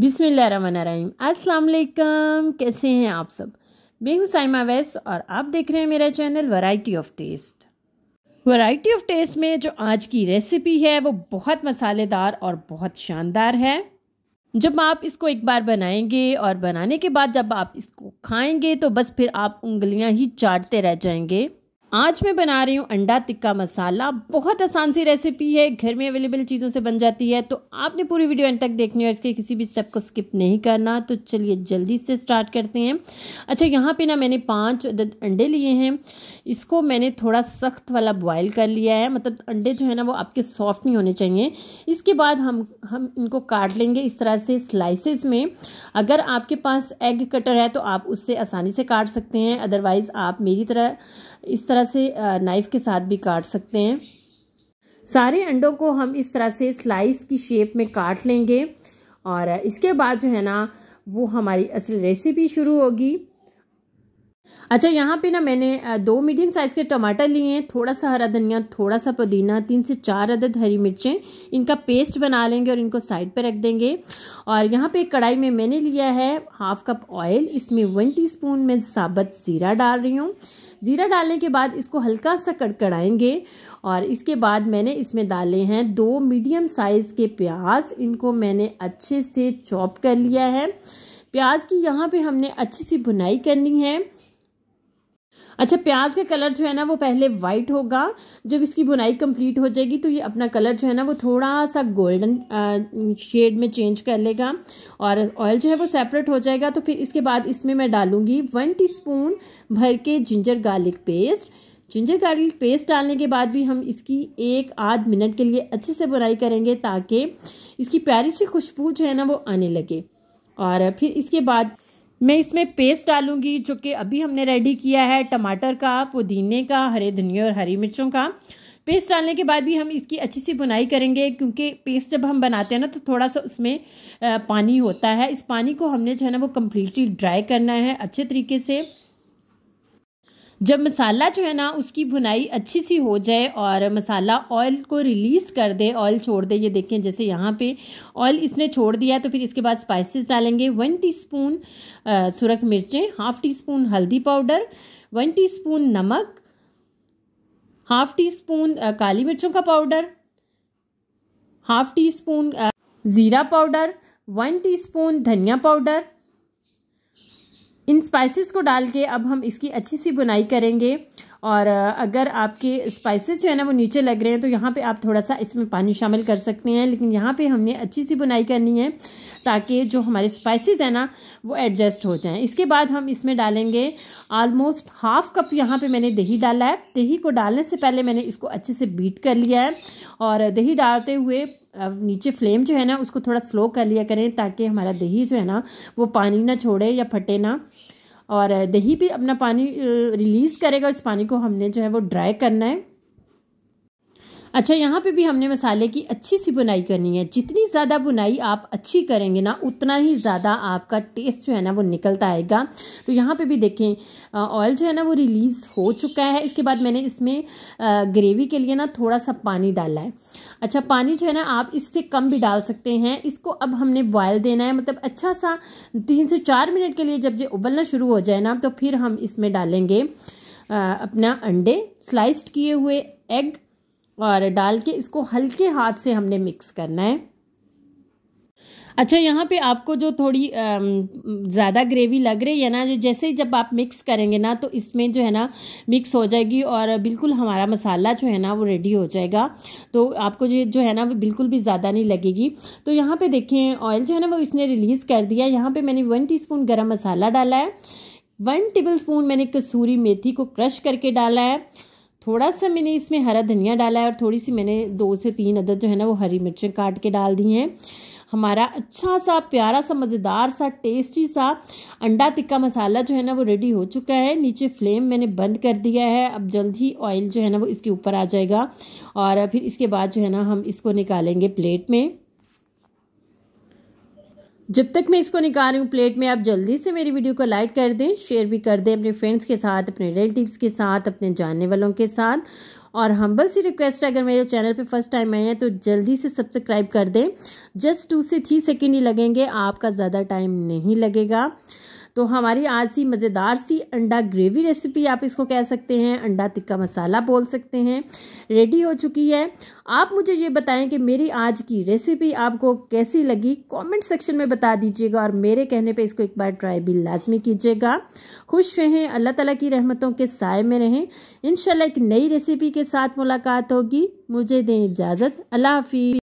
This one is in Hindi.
बिसमीम अस्सलाम कैसे हैं आप सब मैं हूँ साइमा वैस और आप देख रहे हैं मेरा channel variety of taste variety of taste में जो आज की रेसिपी है वो बहुत मसालेदार और बहुत शानदार है जब आप इसको एक बार बनाएंगे और बनाने के बाद जब आप इसको खाएंगे तो बस फिर आप उंगलियां ही चाटते रह जाएंगे आज मैं बना रही हूँ अंडा टिक्का मसाला बहुत आसान सी रेसिपी है घर में अवेलेबल चीज़ों से बन जाती है तो आपने पूरी वीडियो एंड तक देखनी है इसके किसी भी स्टेप को स्किप नहीं करना तो चलिए जल्दी से स्टार्ट करते हैं अच्छा यहाँ पे ना मैंने पाँच अंडे लिए हैं इसको मैंने थोड़ा सख्त वाला बॉयल कर लिया है मतलब अंडे जो है ना वो आपके सॉफ्ट नहीं होने चाहिए इसके बाद हम हम इनको काट लेंगे इस तरह से स्लाइसिस में अगर आपके पास एग कटर है तो आप उससे आसानी से काट सकते हैं अदरवाइज़ आप मेरी तरह इस तरह तरह से नाइफ़ के साथ भी काट सकते हैं सारे अंडों को हम इस तरह से स्लाइस की शेप में काट लेंगे और इसके बाद जो है ना वो हमारी असल रेसिपी शुरू होगी अच्छा यहाँ पे ना मैंने दो मीडियम साइज़ के टमाटर लिए हैं थोड़ा सा हरा धनिया थोड़ा सा पुदीना तीन से चार अदद हरी मिर्चें इनका पेस्ट बना लेंगे और इनको साइड पर रख देंगे और यहाँ पे कढ़ाई में मैंने लिया है हाफ़ कप ऑयल इसमें वन टीस्पून मैं साबत ज़ीरा डाल रही हूँ ज़ीरा डालने के बाद इसको हल्का सा कड़कड़ाएंगे और इसके बाद मैंने इसमें डाले हैं दो मीडियम साइज़ के प्याज इनको मैंने अच्छे से चॉप कर लिया है प्याज की यहाँ पे हमने अच्छी सी भुनाई करनी है अच्छा प्याज का कलर जो है ना वो पहले वाइट होगा जब इसकी बुनाई कंप्लीट हो जाएगी तो ये अपना कलर जो है ना वो थोड़ा सा गोल्डन शेड में चेंज कर लेगा और ऑयल जो है वो सेपरेट हो जाएगा तो फिर इसके बाद इसमें मैं डालूँगी वन टीस्पून भर के ginger garlic paste ginger garlic paste डालने के बाद भी हम इसकी एक आध मिनट के लिए अच्छे से बुनाई करेंगे ताकि इसकी प्यारी सी खुशबू जो है ना वो आने लगे और फिर इसके बाद मैं इसमें पेस्ट डालूंगी जो कि अभी हमने रेडी किया है टमाटर का पुदीने का हरे धनिया और हरी मिर्चों का पेस्ट डालने के बाद भी हम इसकी अच्छी सी बुनाई करेंगे क्योंकि पेस्ट जब हम बनाते हैं ना तो थोड़ा सा उसमें पानी होता है इस पानी को हमने जो है ना वो कम्प्लीटली ड्राई करना है अच्छे तरीके से जब मसाला जो है ना उसकी भुनाई अच्छी सी हो जाए और मसाला ऑयल को रिलीज़ कर दे ऑयल छोड़ दे ये देखें जैसे यहाँ पे ऑयल इसने छोड़ दिया तो फिर इसके बाद स्पाइसेस डालेंगे वन टीस्पून सुरख मिर्चें हाफ़ टी स्पून हल्दी पाउडर वन टीस्पून नमक हाफ़ टी स्पून काली मिर्चों का पाउडर हाफ़ टी स्पून ज़ीरा पाउडर वन टी धनिया पाउडर इन स्पाइसेस को डाल के अब हम इसकी अच्छी सी बुनाई करेंगे और अगर आपके स्पाइसेस जो है ना वो नीचे लग रहे हैं तो यहाँ पे आप थोड़ा सा इसमें पानी शामिल कर सकते हैं लेकिन यहाँ पे हमने अच्छी सी बुनाई करनी है ताकि जो हमारे स्पाइसेस हैं ना वो एडजस्ट हो जाएं इसके बाद हम इसमें डालेंगे आलमोस्ट हाफ कप यहाँ पे मैंने दही डाला है दही को डालने से पहले मैंने इसको अच्छे से बीट कर लिया है और दही डालते हुए नीचे फ्लेम जो है ना उसको थोड़ा स्लो कर लिया करें ताकि हमारा दही जो है ना वो पानी ना छोड़े या फटे ना और दही भी अपना पानी रिलीज़ करेगा उस पानी को हमने जो है वो ड्राई करना है अच्छा यहाँ पे भी हमने मसाले की अच्छी सी बुनाई करनी है जितनी ज़्यादा बुनाई आप अच्छी करेंगे ना उतना ही ज़्यादा आपका टेस्ट जो है ना वो निकलता आएगा तो यहाँ पे भी देखें ऑयल जो है ना वो रिलीज़ हो चुका है इसके बाद मैंने इसमें ग्रेवी के लिए ना थोड़ा सा पानी डाला है अच्छा पानी जो है ना आप इससे कम भी डाल सकते हैं इसको अब हमने बॉयल देना है मतलब अच्छा सा तीन से चार मिनट के लिए जब ये उबलना शुरू हो जाए ना तो फिर हम इसमें डालेंगे अपना अंडे स्लाइस्ड किए हुए एग और डाल के इसको हल्के हाथ से हमने मिक्स करना है अच्छा यहाँ पे आपको जो थोड़ी ज़्यादा ग्रेवी लग रही है ना जैसे ही जब आप मिक्स करेंगे ना तो इसमें जो है ना मिक्स हो जाएगी और बिल्कुल हमारा मसाला जो है ना वो रेडी हो जाएगा तो आपको जो जो है ना वो बिल्कुल भी ज़्यादा नहीं लगेगी तो यहाँ पे देखें ऑयल जो है ना वो इसने रिलीज़ कर दिया यहाँ पर मैंने वन टी स्पून मसाला डाला है वन टेबल स्पून मैंने कसूरी मेथी को क्रश करके डाला है थोड़ा सा मैंने इसमें हरा धनिया डाला है और थोड़ी सी मैंने दो से तीन अदद जो है ना वो हरी मिर्चें काट के डाल दी हैं हमारा अच्छा सा प्यारा सा मज़ेदार सा टेस्टी सा अंडा टिक्का मसाला जो है ना वो रेडी हो चुका है नीचे फ्लेम मैंने बंद कर दिया है अब जल्द ही ऑयल जो है ना वो इसके ऊपर आ जाएगा और फिर इसके बाद जो है ना हम इसको निकालेंगे प्लेट में जब तक मैं इसको निकाल रही हूँ प्लेट में आप जल्दी से मेरी वीडियो को लाइक कर दें शेयर भी कर दें अपने फ्रेंड्स के साथ अपने रिलेटिव्स के साथ अपने जानने वालों के साथ और हम्बल सी रिक्वेस्ट है अगर मेरे चैनल पे फर्स्ट टाइम आए हैं तो जल्दी से सब्सक्राइब कर दें जस्ट टू से थ्री सेकेंड ही लगेंगे आपका ज़्यादा टाइम नहीं लगेगा तो हमारी आज सी मज़ेदार सी अंडा ग्रेवी रेसिपी आप इसको कह सकते हैं अंडा टिक्का मसाला बोल सकते हैं रेडी हो चुकी है आप मुझे ये बताएं कि मेरी आज की रेसिपी आपको कैसी लगी कमेंट सेक्शन में बता दीजिएगा और मेरे कहने पे इसको एक बार ट्राई भी लाजमी कीजिएगा खुश रहें अल्लाह ताला की रहमतों के साय में रहें इन एक नई रेसिपी के साथ मुलाकात होगी मुझे दें इजाज़त अल्लाह हाफि